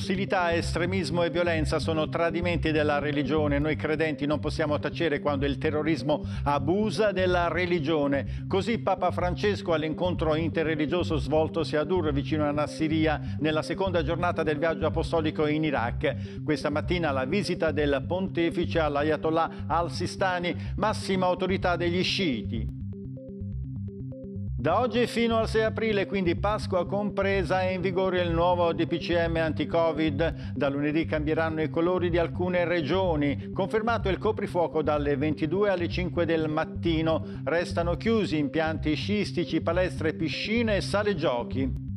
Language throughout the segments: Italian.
Ostilità, estremismo e violenza sono tradimenti della religione. Noi credenti non possiamo tacere quando il terrorismo abusa della religione. Così Papa Francesco all'incontro interreligioso svoltosi a Dur vicino a Nassiria nella seconda giornata del viaggio apostolico in Iraq. Questa mattina la visita del pontefice all'Ayatollah al-Sistani, massima autorità degli sciiti. Da oggi fino al 6 aprile, quindi Pasqua compresa, è in vigore il nuovo DPCM anti-Covid. Da lunedì cambieranno i colori di alcune regioni. Confermato il coprifuoco dalle 22 alle 5 del mattino. Restano chiusi impianti sciistici, palestre, piscine e sale giochi.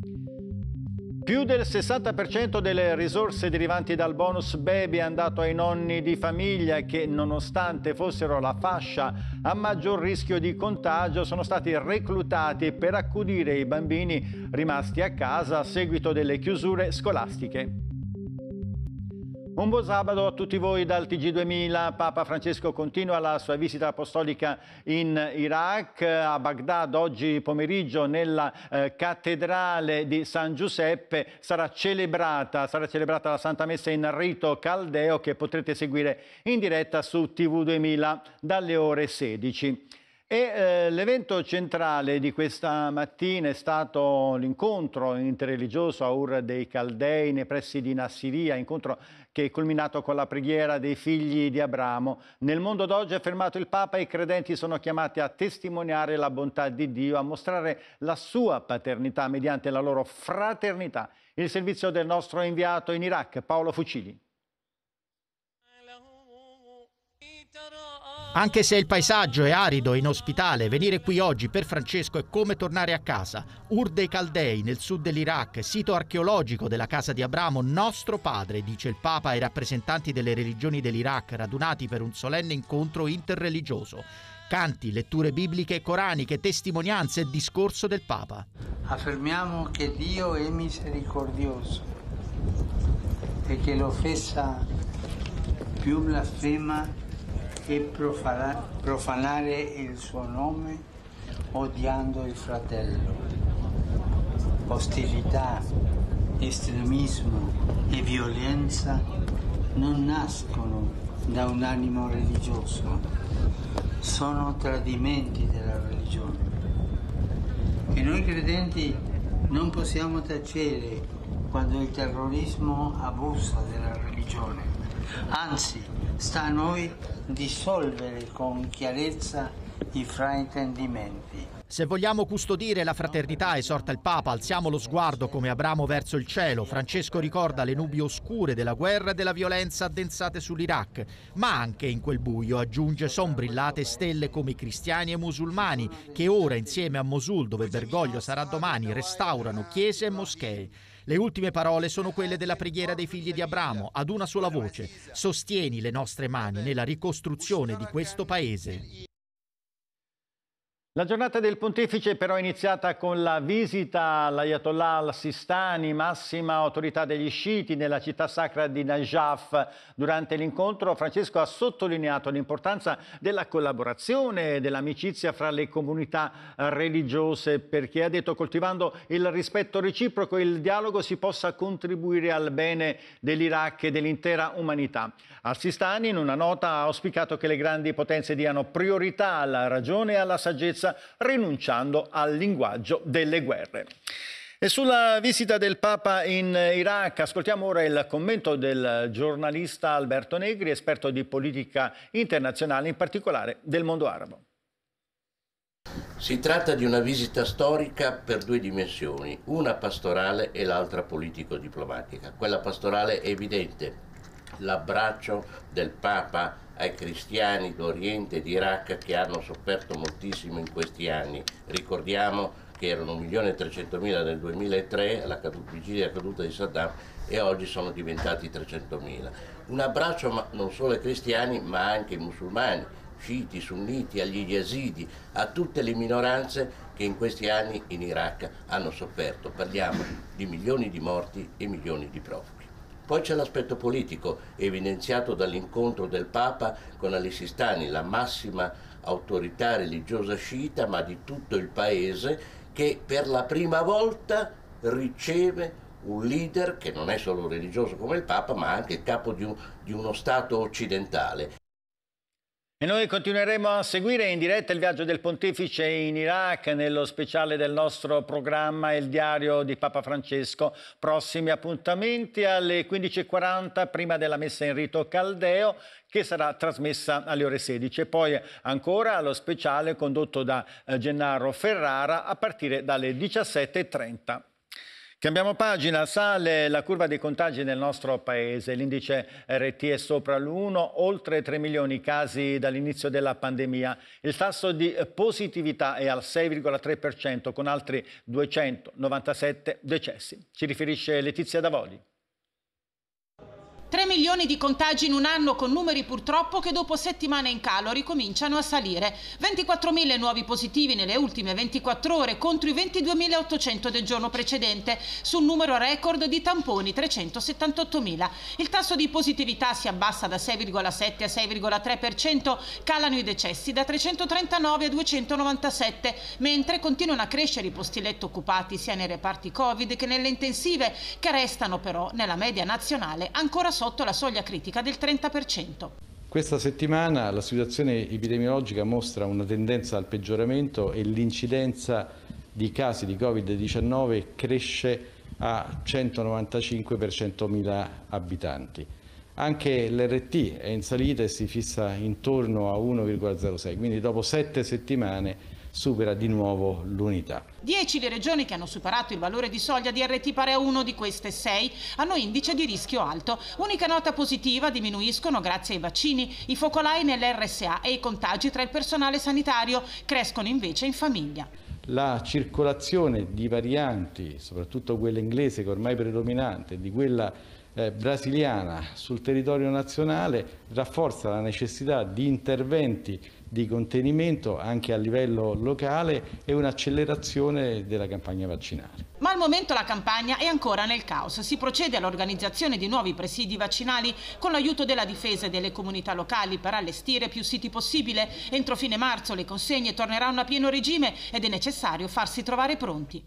Più del 60% delle risorse derivanti dal bonus baby è andato ai nonni di famiglia che nonostante fossero la fascia a maggior rischio di contagio sono stati reclutati per accudire i bambini rimasti a casa a seguito delle chiusure scolastiche. Un buon sabato a tutti voi dal TG2000. Papa Francesco continua la sua visita apostolica in Iraq, a Baghdad oggi pomeriggio nella eh, cattedrale di San Giuseppe sarà celebrata, sarà celebrata la Santa Messa in rito caldeo che potrete seguire in diretta su TV2000 dalle ore 16. E eh, l'evento centrale di questa mattina è stato l'incontro interreligioso a Ur dei Caldei nei pressi di Nassiria, incontro che è culminato con la preghiera dei figli di Abramo. Nel mondo d'oggi, ha affermato il Papa, i credenti sono chiamati a testimoniare la bontà di Dio, a mostrare la sua paternità mediante la loro fraternità. Il servizio del nostro inviato in Iraq, Paolo Fucili. Anche se il paesaggio è arido e inospitale, venire qui oggi per Francesco è come tornare a casa. Ur dei Caldei, nel sud dell'Iraq, sito archeologico della casa di Abramo, nostro padre, dice il Papa ai rappresentanti delle religioni dell'Iraq radunati per un solenne incontro interreligioso. Canti, letture bibliche, e coraniche, testimonianze e discorso del Papa. Affermiamo che Dio è misericordioso e che l'offesa più blasfema che profana, profanare il suo nome odiando il fratello. Ostilità, estremismo e violenza non nascono da un animo religioso, sono tradimenti della religione. E noi credenti non possiamo tacere quando il terrorismo abusa della religione anzi sta a noi dissolvere con chiarezza i fraintendimenti. Se vogliamo custodire la fraternità, esorta il Papa, alziamo lo sguardo come Abramo verso il cielo. Francesco ricorda le nubi oscure della guerra e della violenza addensate sull'Iraq, ma anche in quel buio, aggiunge, son brillate stelle come i cristiani e musulmani, che ora insieme a Mosul, dove Bergoglio sarà domani, restaurano chiese e moschee. Le ultime parole sono quelle della preghiera dei figli di Abramo, ad una sola voce. Sostieni le nostre mani nella ricostruzione di questo paese. La giornata del pontefice però è iniziata con la visita all'Ayatollah al-Sistani, massima autorità degli sciiti nella città sacra di Najaf. Durante l'incontro Francesco ha sottolineato l'importanza della collaborazione e dell'amicizia fra le comunità religiose perché ha detto coltivando il rispetto reciproco e il dialogo si possa contribuire al bene dell'Iraq e dell'intera umanità. Al-Sistani in una nota ha auspicato che le grandi potenze diano priorità alla ragione e alla saggezza stessa, rinunciando al linguaggio delle guerre. E sulla visita del Papa in Iraq ascoltiamo ora il commento del giornalista Alberto Negri, esperto di politica internazionale, in particolare del mondo arabo. Si tratta di una visita storica per due dimensioni, una pastorale e l'altra politico-diplomatica. Quella pastorale è evidente, l'abbraccio del Papa ai cristiani d'Oriente e d'Iraq che hanno sofferto moltissimo in questi anni. Ricordiamo che erano 1.300.000 nel 2003, alla vigilia della caduta di Saddam, e oggi sono diventati 300.000. Un abbraccio ma, non solo ai cristiani, ma anche ai musulmani, sciiti, sunniti, agli yazidi, a tutte le minoranze che in questi anni in Iraq hanno sofferto. Parliamo di milioni di morti e milioni di profughi. Poi c'è l'aspetto politico, evidenziato dall'incontro del Papa con Alessistani, la massima autorità religiosa sciita, ma di tutto il paese, che per la prima volta riceve un leader che non è solo religioso come il Papa, ma anche il capo di, un, di uno Stato occidentale. E noi continueremo a seguire in diretta il viaggio del pontefice in Iraq nello speciale del nostro programma Il diario di Papa Francesco. Prossimi appuntamenti alle 15.40 prima della messa in rito Caldeo che sarà trasmessa alle ore 16 e poi ancora lo speciale condotto da eh, Gennaro Ferrara a partire dalle 17.30. Cambiamo pagina, sale la curva dei contagi nel nostro paese, l'indice RT è sopra l'1, oltre 3 milioni casi dall'inizio della pandemia, il tasso di positività è al 6,3% con altri 297 decessi. Ci riferisce Letizia Davoli milioni di contagi in un anno con numeri purtroppo che dopo settimane in calo ricominciano a salire. 24.000 nuovi positivi nelle ultime 24 ore contro i 22.800 del giorno precedente, su un numero record di tamponi 378.000. Il tasso di positività si abbassa da 6,7 a 6,3%, calano i decessi da 339 a 297, mentre continuano a crescere i posti letto occupati sia nei reparti Covid che nelle intensive, che restano però nella media nazionale ancora sotto superato la soglia critica del 30%. Questa settimana la situazione epidemiologica mostra una tendenza al peggioramento e l'incidenza di casi di Covid-19 cresce a 195 per 100.000 abitanti. Anche l'RT è in salita e si fissa intorno a 1,06, quindi dopo sette settimane supera di nuovo l'unità. Dieci le regioni che hanno superato il valore di soglia di RT pare a uno di queste sei hanno indice di rischio alto. Unica nota positiva diminuiscono grazie ai vaccini, i focolai nell'RSA e i contagi tra il personale sanitario crescono invece in famiglia. La circolazione di varianti, soprattutto quella inglese che ormai è predominante, di quella eh, brasiliana sul territorio nazionale rafforza la necessità di interventi di contenimento anche a livello locale e un'accelerazione della campagna vaccinale. Ma al momento la campagna è ancora nel caos. Si procede all'organizzazione di nuovi presidi vaccinali con l'aiuto della difesa e delle comunità locali per allestire più siti possibile. Entro fine marzo le consegne torneranno a pieno regime ed è necessario farsi trovare pronti.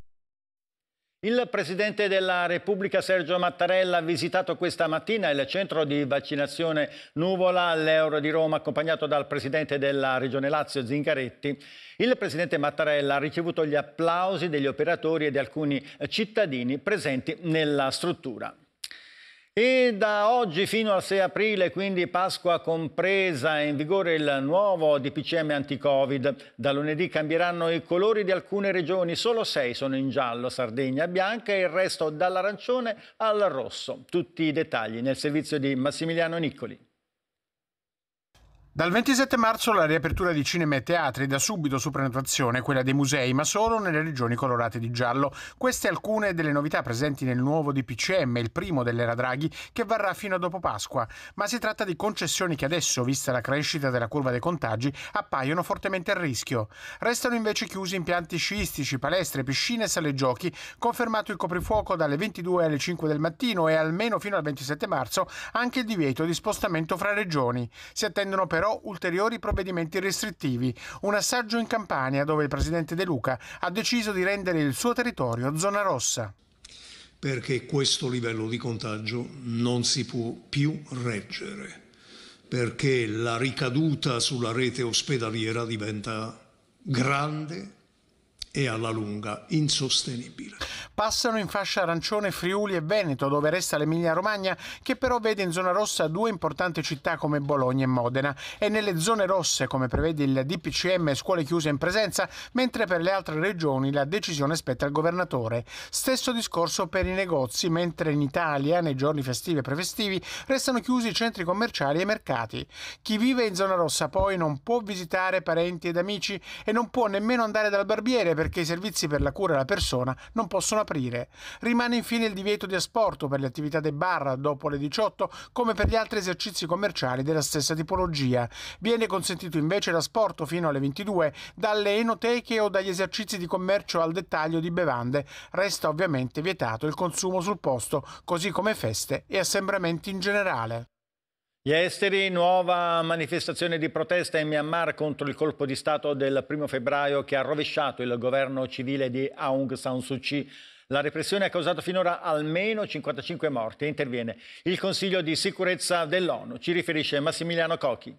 Il Presidente della Repubblica Sergio Mattarella ha visitato questa mattina il centro di vaccinazione Nuvola all'Euro di Roma accompagnato dal Presidente della Regione Lazio Zingaretti. Il Presidente Mattarella ha ricevuto gli applausi degli operatori e di alcuni cittadini presenti nella struttura. E da oggi fino al 6 aprile, quindi Pasqua compresa, è in vigore il nuovo DPCM anti-Covid. Da lunedì cambieranno i colori di alcune regioni, solo sei sono in giallo, Sardegna bianca e il resto dall'arancione al rosso. Tutti i dettagli nel servizio di Massimiliano Niccoli. Dal 27 marzo la riapertura di cinema e teatri, da subito su prenotazione quella dei musei, ma solo nelle regioni colorate di giallo. Queste alcune delle novità presenti nel nuovo DPCM, il primo dell'era Draghi, che varrà fino a dopo Pasqua. Ma si tratta di concessioni che adesso, vista la crescita della curva dei contagi, appaiono fortemente a rischio. Restano invece chiusi impianti sciistici, palestre, piscine e sale giochi, confermato il coprifuoco dalle 22 alle 5 del mattino e almeno fino al 27 marzo anche il divieto di spostamento fra regioni. Si attendono però però ulteriori provvedimenti restrittivi. Un assaggio in Campania dove il presidente De Luca ha deciso di rendere il suo territorio zona rossa. Perché questo livello di contagio non si può più reggere, perché la ricaduta sulla rete ospedaliera diventa grande e alla lunga insostenibile. Passano in fascia arancione Friuli e Veneto, dove resta l'Emilia-Romagna, che però vede in zona rossa due importanti città come Bologna e Modena, e nelle zone rosse, come prevede il DPCM, scuole chiuse in presenza, mentre per le altre regioni la decisione spetta al governatore. Stesso discorso per i negozi, mentre in Italia, nei giorni festivi e prefestivi, restano chiusi i centri commerciali e i mercati. Chi vive in zona rossa poi non può visitare parenti ed amici e non può nemmeno andare dal barbiere perché i servizi per la cura della persona non possono aprire. Rimane infine il divieto di asporto per le attività dei bar dopo le 18 come per gli altri esercizi commerciali della stessa tipologia. Viene consentito invece l'asporto fino alle 22 dalle enoteche o dagli esercizi di commercio al dettaglio di bevande. Resta ovviamente vietato il consumo sul posto, così come feste e assembramenti in generale. Gli esteri, nuova manifestazione di protesta in Myanmar contro il colpo di Stato del primo febbraio che ha rovesciato il governo civile di Aung San Suu Kyi. La repressione ha causato finora almeno 55 morti interviene il Consiglio di sicurezza dell'ONU, ci riferisce Massimiliano Cocchi.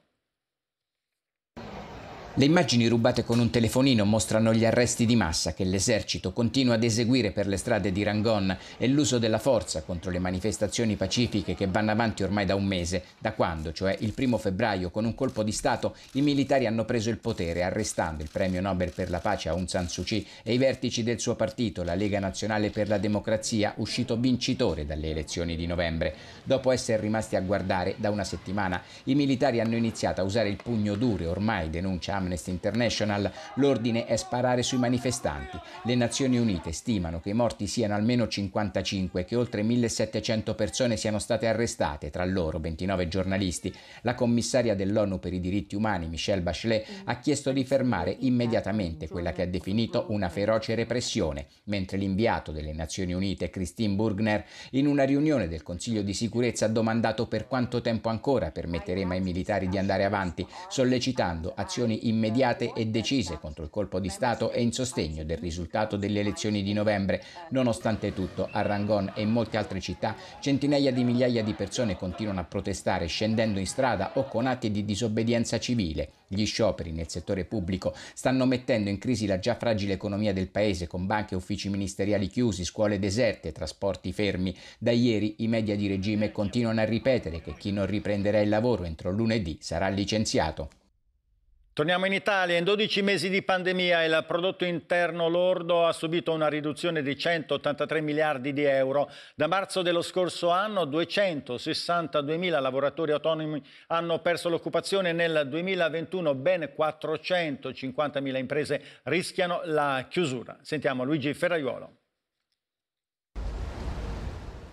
Le immagini rubate con un telefonino mostrano gli arresti di massa che l'esercito continua ad eseguire per le strade di Rangon e l'uso della forza contro le manifestazioni pacifiche che vanno avanti ormai da un mese, da quando, cioè il primo febbraio, con un colpo di Stato, i militari hanno preso il potere arrestando il premio Nobel per la pace Aung San Suu Kyi e i vertici del suo partito, la Lega Nazionale per la Democrazia, uscito vincitore dalle elezioni di novembre. Dopo essere rimasti a guardare da una settimana, i militari hanno iniziato a usare il pugno duro, e ormai denuncia Amnesty International l'ordine è sparare sui manifestanti. Le Nazioni Unite stimano che i morti siano almeno 55 e che oltre 1700 persone siano state arrestate, tra loro 29 giornalisti. La commissaria dell'ONU per i diritti umani, Michelle Bachelet, ha chiesto di fermare immediatamente quella che ha definito una feroce repressione, mentre l'inviato delle Nazioni Unite, Christine Burgner, in una riunione del Consiglio di sicurezza ha domandato per quanto tempo ancora permetteremo ai militari di andare avanti, sollecitando azioni immediate immediate e decise contro il colpo di Stato e in sostegno del risultato delle elezioni di novembre. Nonostante tutto, a Rangon e in molte altre città centinaia di migliaia di persone continuano a protestare scendendo in strada o con atti di disobbedienza civile. Gli scioperi nel settore pubblico stanno mettendo in crisi la già fragile economia del paese con banche e uffici ministeriali chiusi, scuole deserte, trasporti fermi. Da ieri i media di regime continuano a ripetere che chi non riprenderà il lavoro entro lunedì sarà licenziato. Torniamo in Italia, in 12 mesi di pandemia il prodotto interno lordo ha subito una riduzione di 183 miliardi di euro. Da marzo dello scorso anno 262 mila lavoratori autonomi hanno perso l'occupazione, nel 2021 ben 450 mila imprese rischiano la chiusura. Sentiamo Luigi Ferraiuolo.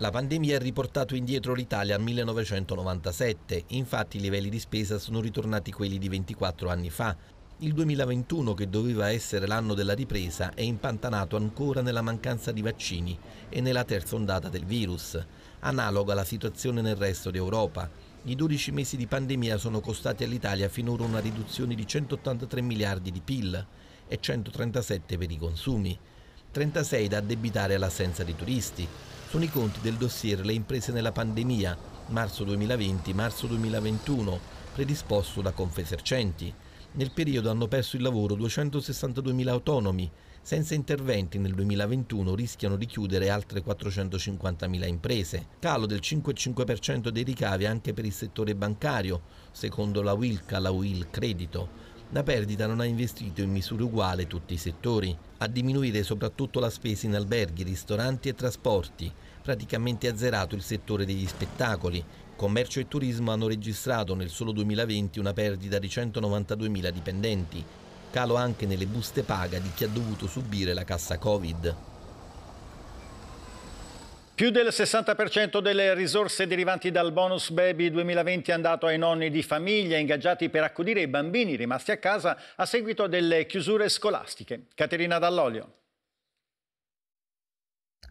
La pandemia ha riportato indietro l'Italia al 1997, infatti i livelli di spesa sono ritornati quelli di 24 anni fa. Il 2021, che doveva essere l'anno della ripresa, è impantanato ancora nella mancanza di vaccini e nella terza ondata del virus, analoga la situazione nel resto d'Europa. I 12 mesi di pandemia sono costati all'Italia finora una riduzione di 183 miliardi di PIL e 137 per i consumi, 36 da addebitare all'assenza di turisti, sono i conti del dossier Le imprese nella pandemia, marzo 2020-marzo 2021, predisposto da Confesercenti. Nel periodo hanno perso il lavoro 262.000 autonomi, senza interventi nel 2021 rischiano di chiudere altre 450.000 imprese. Calo del 5,5% dei ricavi anche per il settore bancario, secondo la Wilca, la Will Credito. La perdita non ha investito in misura uguale tutti i settori. A diminuire soprattutto la spesa in alberghi, ristoranti e trasporti, praticamente azzerato il settore degli spettacoli. Commercio e turismo hanno registrato nel solo 2020 una perdita di 192.000 dipendenti, calo anche nelle buste paga di chi ha dovuto subire la cassa Covid. Più del 60% delle risorse derivanti dal bonus baby 2020 è andato ai nonni di famiglia ingaggiati per accudire i bambini rimasti a casa a seguito delle chiusure scolastiche. Caterina Dall'Olio.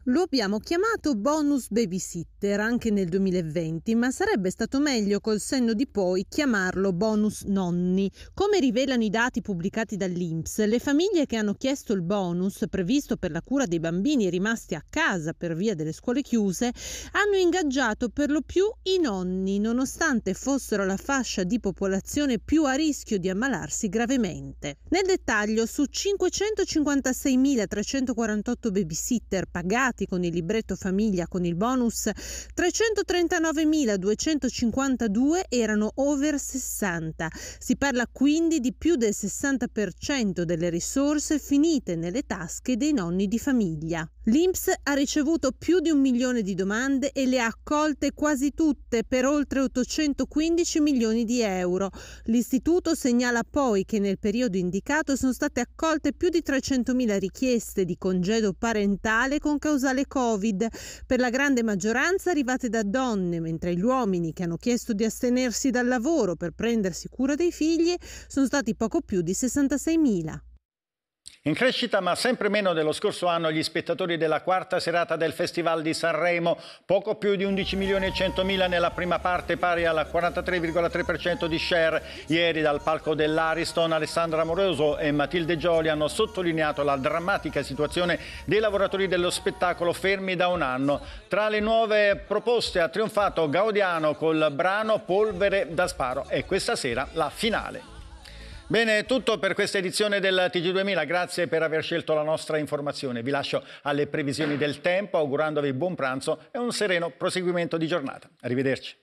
Lo abbiamo chiamato bonus babysitter anche nel 2020, ma sarebbe stato meglio col senno di poi chiamarlo bonus nonni. Come rivelano i dati pubblicati dall'Inps, le famiglie che hanno chiesto il bonus previsto per la cura dei bambini rimasti a casa per via delle scuole chiuse hanno ingaggiato per lo più i nonni, nonostante fossero la fascia di popolazione più a rischio di ammalarsi gravemente. Nel dettaglio, su 556.348 babysitter pagati pagati con il libretto famiglia con il bonus, 339.252 erano over 60. Si parla quindi di più del 60% delle risorse finite nelle tasche dei nonni di famiglia. L'INPS ha ricevuto più di un milione di domande e le ha accolte quasi tutte per oltre 815 milioni di euro. L'istituto segnala poi che nel periodo indicato sono state accolte più di 300.000 richieste di congedo parentale con causalità causale Covid, per la grande maggioranza arrivate da donne, mentre gli uomini che hanno chiesto di astenersi dal lavoro per prendersi cura dei figli sono stati poco più di 66.000. In crescita ma sempre meno dello scorso anno gli spettatori della quarta serata del Festival di Sanremo, poco più di 11 milioni e 100 mila nella prima parte pari al 43,3% di share. Ieri dal palco dell'Ariston Alessandra Amoroso e Matilde Gioli hanno sottolineato la drammatica situazione dei lavoratori dello spettacolo fermi da un anno. Tra le nuove proposte ha trionfato Gaudiano col brano Polvere da sparo e questa sera la finale. Bene, è tutto per questa edizione del TG2000. Grazie per aver scelto la nostra informazione. Vi lascio alle previsioni del tempo augurandovi buon pranzo e un sereno proseguimento di giornata. Arrivederci.